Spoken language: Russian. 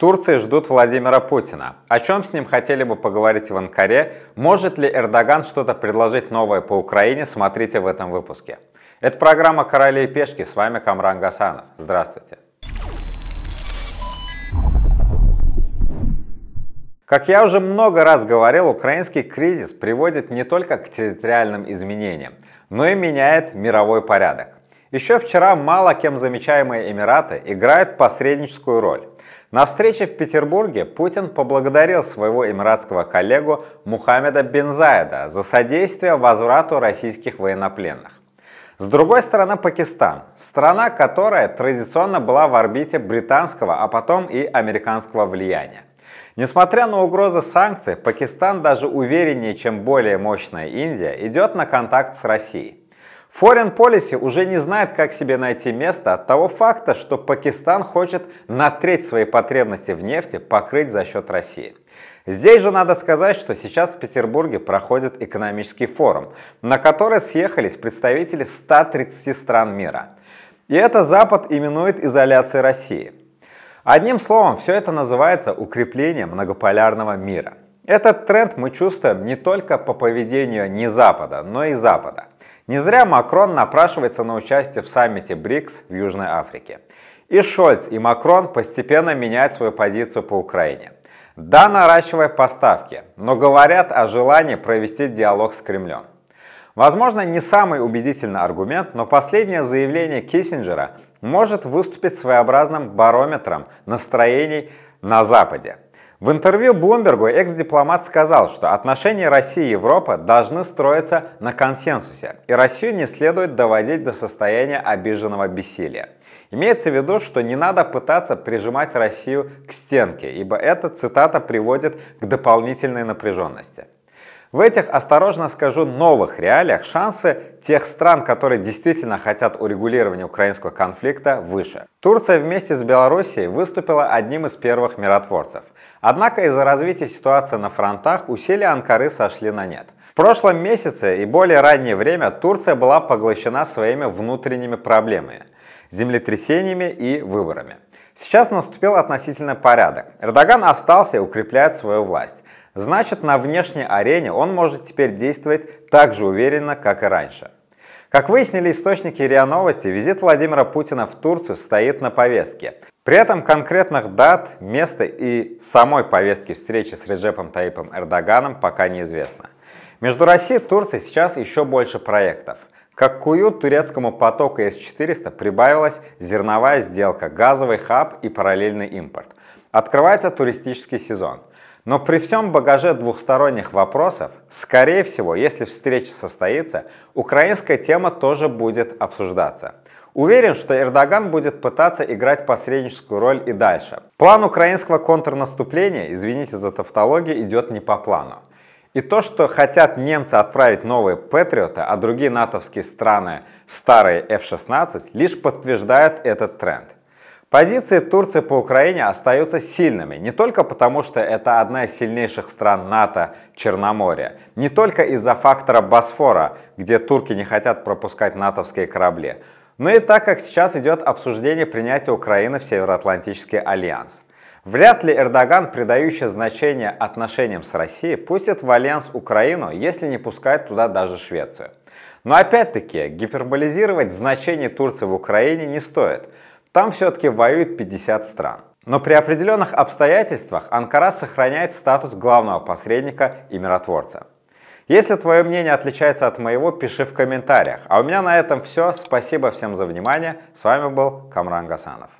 Турции ждут Владимира Путина. О чем с ним хотели бы поговорить в Анкаре? Может ли Эрдоган что-то предложить новое по Украине? Смотрите в этом выпуске. Это программа «Короли и пешки». С вами Камран Гасанов. Здравствуйте. Как я уже много раз говорил, украинский кризис приводит не только к территориальным изменениям, но и меняет мировой порядок. Еще вчера мало кем замечаемые Эмираты играют посредническую роль. На встрече в Петербурге Путин поблагодарил своего эмиратского коллегу Мухаммеда Бензаида за содействие возврату российских военнопленных. С другой стороны Пакистан, страна, которая традиционно была в орбите британского, а потом и американского влияния. Несмотря на угрозы санкций, Пакистан даже увереннее, чем более мощная Индия, идет на контакт с Россией. Foreign Policy уже не знает, как себе найти место от того факта, что Пакистан хочет на треть своей потребности в нефти покрыть за счет России. Здесь же надо сказать, что сейчас в Петербурге проходит экономический форум, на который съехались представители 130 стран мира. И это Запад именует изоляцией России. Одним словом, все это называется укрепление многополярного мира. Этот тренд мы чувствуем не только по поведению не Запада, но и Запада. Не зря Макрон напрашивается на участие в саммите БРИКС в Южной Африке. И Шольц, и Макрон постепенно меняют свою позицию по Украине. Да, наращивая поставки, но говорят о желании провести диалог с Кремлем. Возможно, не самый убедительный аргумент, но последнее заявление Киссинджера может выступить своеобразным барометром настроений на Западе. В интервью Блумбергу экс-дипломат сказал, что отношения России и Европы должны строиться на консенсусе, и Россию не следует доводить до состояния обиженного бессилия. Имеется в виду, что не надо пытаться прижимать Россию к стенке, ибо эта цитата приводит к дополнительной напряженности. В этих, осторожно скажу, новых реалиях шансы тех стран, которые действительно хотят урегулирования украинского конфликта, выше. Турция вместе с Белоруссией выступила одним из первых миротворцев. Однако из-за развития ситуации на фронтах усилия Анкары сошли на нет. В прошлом месяце и более раннее время Турция была поглощена своими внутренними проблемами – землетрясениями и выборами. Сейчас наступил относительный порядок. Эрдоган остался и укрепляет свою власть. Значит, на внешней арене он может теперь действовать так же уверенно, как и раньше. Как выяснили источники РИА Новости, визит Владимира Путина в Турцию стоит на повестке. При этом конкретных дат, места и самой повестки встречи с Реджепом Таипом Эрдоганом пока неизвестно. Между Россией и Турцией сейчас еще больше проектов. Как кую турецкому потоку С-400 прибавилась зерновая сделка, газовый хаб и параллельный импорт. Открывается туристический сезон. Но при всем багаже двухсторонних вопросов, скорее всего, если встреча состоится, украинская тема тоже будет обсуждаться. Уверен, что Эрдоган будет пытаться играть посредническую роль и дальше. План украинского контрнаступления, извините за тавтологию, идет не по плану. И то, что хотят немцы отправить новые Патриоты, а другие натовские страны старые F-16, лишь подтверждают этот тренд. Позиции Турции по Украине остаются сильными не только потому, что это одна из сильнейших стран НАТО Черноморья, не только из-за фактора Босфора, где турки не хотят пропускать натовские корабли, но и так как сейчас идет обсуждение принятия Украины в Североатлантический альянс. Вряд ли Эрдоган, придающий значение отношениям с Россией, пустит в альянс Украину, если не пускает туда даже Швецию. Но опять-таки гиперболизировать значение Турции в Украине не стоит – там все-таки воюют 50 стран. Но при определенных обстоятельствах Анкара сохраняет статус главного посредника и миротворца. Если твое мнение отличается от моего, пиши в комментариях. А у меня на этом все. Спасибо всем за внимание. С вами был Камран Гасанов.